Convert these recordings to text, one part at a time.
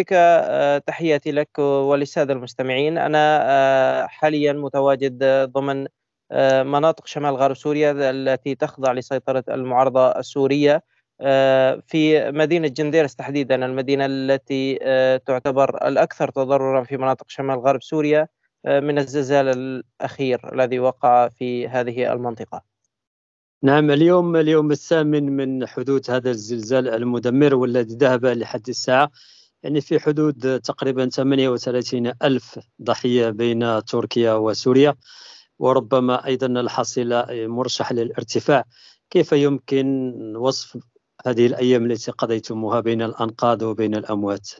بك آه، تحياتي لك وللساده المستمعين انا آه، حاليا متواجد ضمن آه، مناطق شمال غرب سوريا التي تخضع لسيطره المعارضه السوريه في مدينة جنديرس تحديدا المدينة التي تعتبر الأكثر تضررا في مناطق شمال غرب سوريا من الزلزال الأخير الذي وقع في هذه المنطقة نعم اليوم اليوم الثامن من حدوث هذا الزلزال المدمر والذي ذهب لحد الساعة يعني في حدود تقريبا 38 ألف ضحية بين تركيا وسوريا وربما أيضا الحصيلة مرشح للارتفاع كيف يمكن وصف هذه الأيام التي قضيتموها بين الأنقاض وبين الأموات؟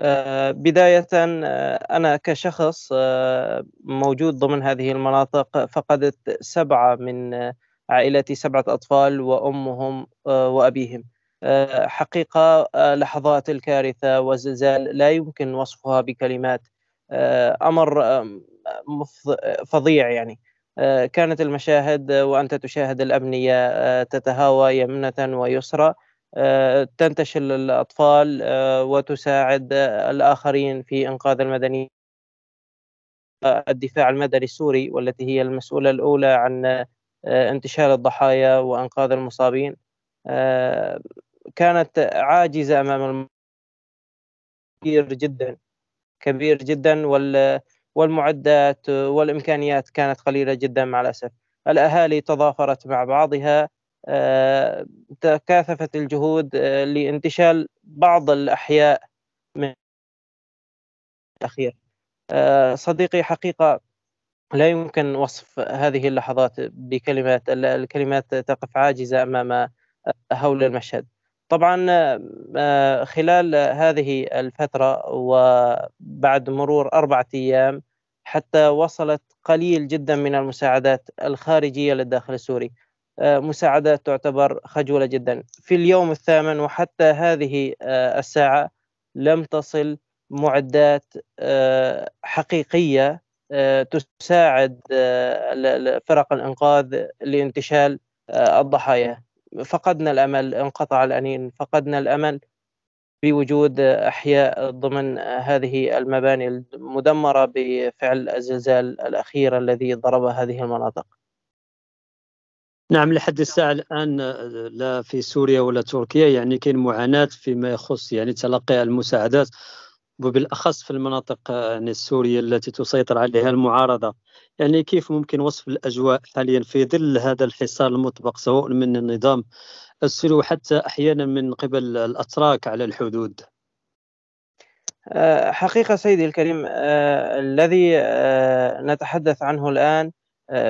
آه، بداية آه، أنا كشخص آه، موجود ضمن هذه المناطق فقدت سبعة من عائلتي سبعة أطفال وأمهم وأبيهم آه، حقيقه آه، لحظات الكارثه والزلزال لا يمكن وصفها بكلمات آه، امر فظيع يعني كانت المشاهد وانت تشاهد الأبنية تتهاوى يمنه ويسرى تنتشل الاطفال وتساعد الاخرين في انقاذ المدنيين الدفاع المدني السوري والتي هي المسؤوله الاولى عن انتشال الضحايا وانقاذ المصابين كانت عاجزه امام كبير جدا كبير جدا وال والمعدات والامكانيات كانت قليله جدا مع الاسف الاهالي تضافرت مع بعضها آه، تكاثفت الجهود آه، لانتشال بعض الاحياء من الاخير آه، صديقي حقيقه لا يمكن وصف هذه اللحظات بكلمات الكلمات تقف عاجزه امام هول المشهد طبعا آه، خلال هذه الفترة وبعد مرور أربعة أيام حتى وصلت قليل جدا من المساعدات الخارجية للداخل السوري آه، مساعدات تعتبر خجولة جدا في اليوم الثامن وحتى هذه آه، الساعة لم تصل معدات حقيقية تساعد فرق الإنقاذ لانتشال الضحايا فقدنا الامل انقطع الانين فقدنا الامل بوجود احياء ضمن هذه المباني المدمره بفعل الزلزال الاخير الذي ضرب هذه المناطق. نعم لحد الساعه الان لا في سوريا ولا تركيا يعني كاين معاناه فيما يخص يعني تلقي المساعدات وبالاخص في المناطق يعني السوريه التي تسيطر عليها المعارضه يعني كيف ممكن وصف الاجواء حاليا في ظل هذا الحصار المطبق سواء من النظام السوري وحتى احيانا من قبل الاتراك على الحدود آه، حقيقه سيدي الكريم آه، الذي نتحدث عنه الان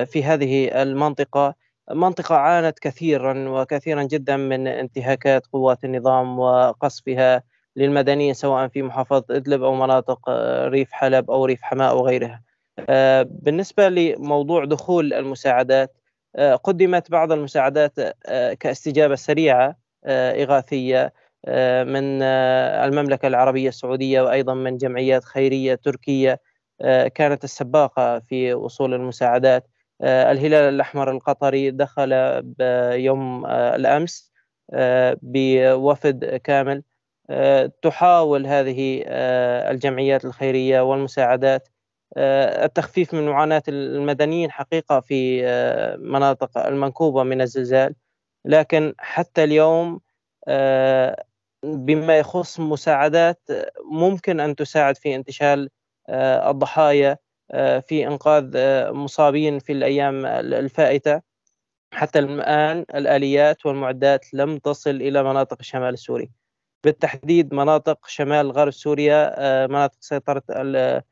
في هذه المنطقه منطقه عانت كثيرا وكثيرا جدا من انتهاكات قوات النظام وقصفها للمدنيين سواء في محافظة إدلب أو مناطق آه، ريف حلب أو ريف حماة أو غيرها آه، بالنسبة لموضوع دخول المساعدات آه، قدمت بعض المساعدات كاستجابة سريعة إغاثية من المملكة العربية السعودية وأيضا من جمعيات خيرية تركية كانت السباقة في وصول المساعدات الهلال الأحمر القطري دخل يوم الأمس بوفد كامل آه، تحاول هذه آه، الجمعيات الخيريه والمساعدات آه، التخفيف من معاناه المدنيين حقيقه في مناطق المنكوبه من الزلزال لكن حتى اليوم بما يخص مساعدات ممكن ان تساعد في انتشال الضحايا في انقاذ مصابين في الايام الفائته حتى الان الاليات والمعدات لم تصل الى مناطق الشمال السوري بالتحديد مناطق شمال غرب سوريا آه، مناطق سيطرة آه،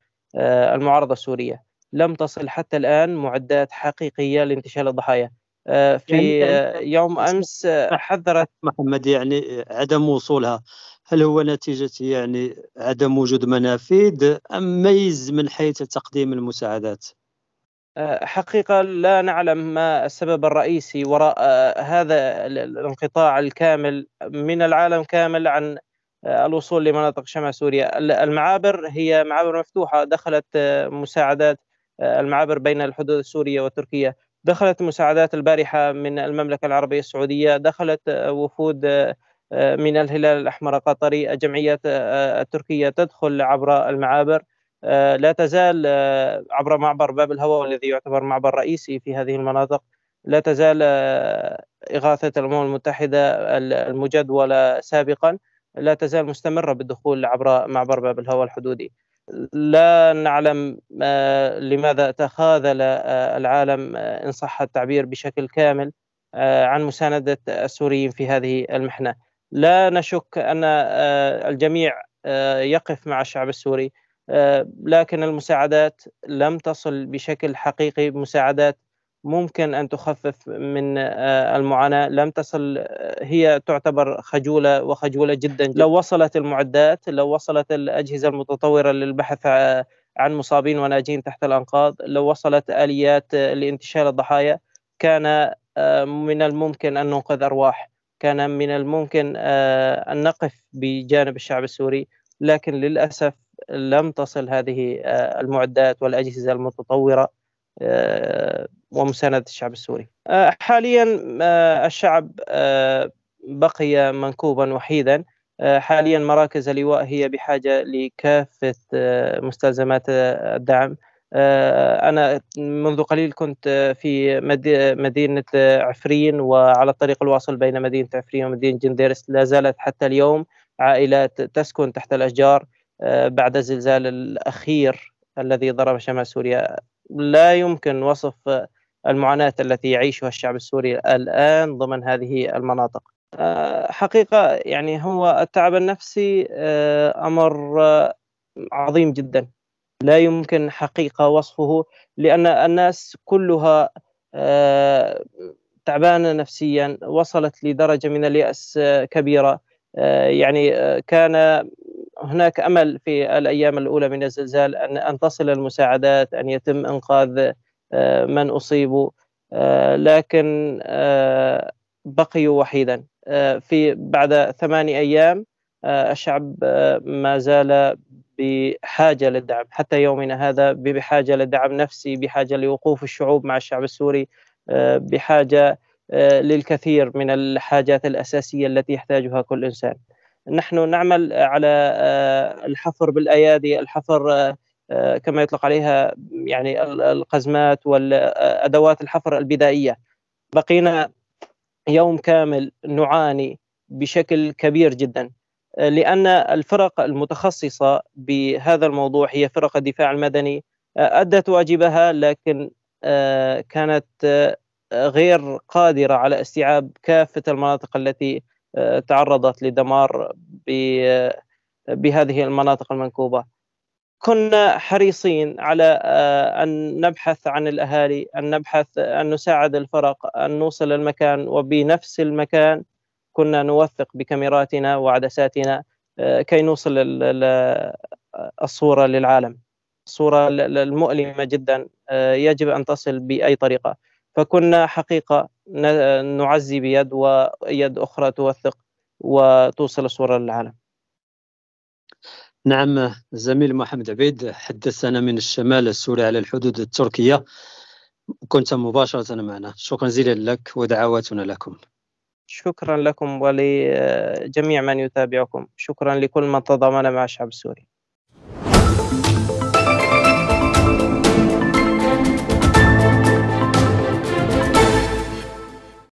المعارضة السورية لم تصل حتى الآن معدات حقيقية لانتشال الضحايا آه، في يعني يوم أمس حذرت محمد يعني عدم وصولها هل هو نتيجة يعني عدم وجود منافذ أم ميز من حيث تقديم المساعدات؟ آه، حقيقة لا نعلم ما السبب الرئيسي وراء آه، هذا الانقطاع الكامل من العالم كامل عن آه، الوصول لمناطق شمال سوريا المعابر هي معابر مفتوحة دخلت مساعدات المعابر بين الحدود السورية وتركيا دخلت مساعدات البارحة من المملكة العربية السعودية دخلت وفود من الهلال الأحمر القطري الجمعيات التركية تدخل عبر المعابر آه، لا تزال آه، عبر معبر باب الهواء والذي يعتبر معبر رئيسي في هذه المناطق لا تزال آه، إغاثة الأمم المتحدة المجدولة سابقا لا تزال مستمرة بالدخول عبر معبر باب الهواء الحدودي لا نعلم لماذا تخاذل العالم إن صح التعبير بشكل كامل عن مساندة السوريين في هذه المحنة لا نشك أن الجميع يقف مع الشعب السوري آه، لكن المساعدات لم تصل بشكل حقيقي مساعدات ممكن أن تخفف من آه، المعاناة لم تصل آه، هي تعتبر خجولة وخجولة جدا لو وصلت المعدات لو وصلت الأجهزة المتطورة للبحث عن مصابين وناجين تحت الأنقاض لو وصلت آليات لانتشال الضحايا كان من الممكن أن ننقذ أرواح كان من الممكن أن نقف بجانب الشعب السوري لكن للأسف لم تصل هذه آه، المعدات والأجهزة المتطورة آه، ومساندة الشعب السوري آه، حاليا الشعب بقي منكوبا وحيدا حاليا مراكز اللواء هي بحاجة لكافة مستلزمات الدعم أنا منذ قليل كنت في مدينة عفرين وعلى الطريق الواصل بين مدينة عفرين ومدينة جنديرس لا زالت حتى اليوم عائلات تسكن تحت الأشجار آه، بعد الزلزال الأخير الذي ضرب شمال سوريا لا يمكن وصف المعاناة التي يعيشها الشعب السوري الآن ضمن هذه المناطق آه، حقيقة يعني هو التعب النفسي آه، أمر عظيم جدا لا يمكن حقيقة وصفه لأن الناس كلها تعبانة نفسيا وصلت لدرجة من اليأس كبيرة يعني كان هناك امل في الايام الاولى من الزلزال ان ان تصل المساعدات ان يتم انقاذ آه، من اصيبوا آه، لكن آه، بقيوا وحيدا في بعد ثماني ايام الشعب ما زال بحاجه للدعم حتى يومنا هذا بحاجه لدعم نفسي بحاجه لوقوف الشعوب مع الشعب السوري بحاجه للكثير من الحاجات الاساسيه التي يحتاجها كل انسان نحن نعمل على آه، الحفر بالايادي الحفر آه، آه، كما يطلق عليها يعني القزمات والادوات الحفر البدائيه بقينا يوم كامل نعاني بشكل كبير جدا لان الفرق المتخصصه بهذا الموضوع هي فرق الدفاع المدني ادت واجبها لكن كانت غير قادره على استيعاب كافه المناطق التي آه، تعرضت لدمار آه، بهذه المناطق المنكوبه كنا حريصين على آه، ان نبحث عن الاهالي ان نبحث ان نساعد الفرق ان نوصل المكان وبنفس المكان كنا نوثق بكاميراتنا وعدساتنا كي نوصل الصوره للعالم الصوره المؤلمه جدا يجب ان تصل باي طريقه فكنا حقيقة نعزي بيد ويد أخرى توثق وتوصل الصورة للعالم نعم زميل محمد عبيد حدثنا من الشمال السوري على الحدود التركية كنت مباشرة معنا شكرا جزيلا لك ودعواتنا لكم شكرا لكم ولجميع من يتابعكم شكرا لكل من تضامن مع الشعب السوري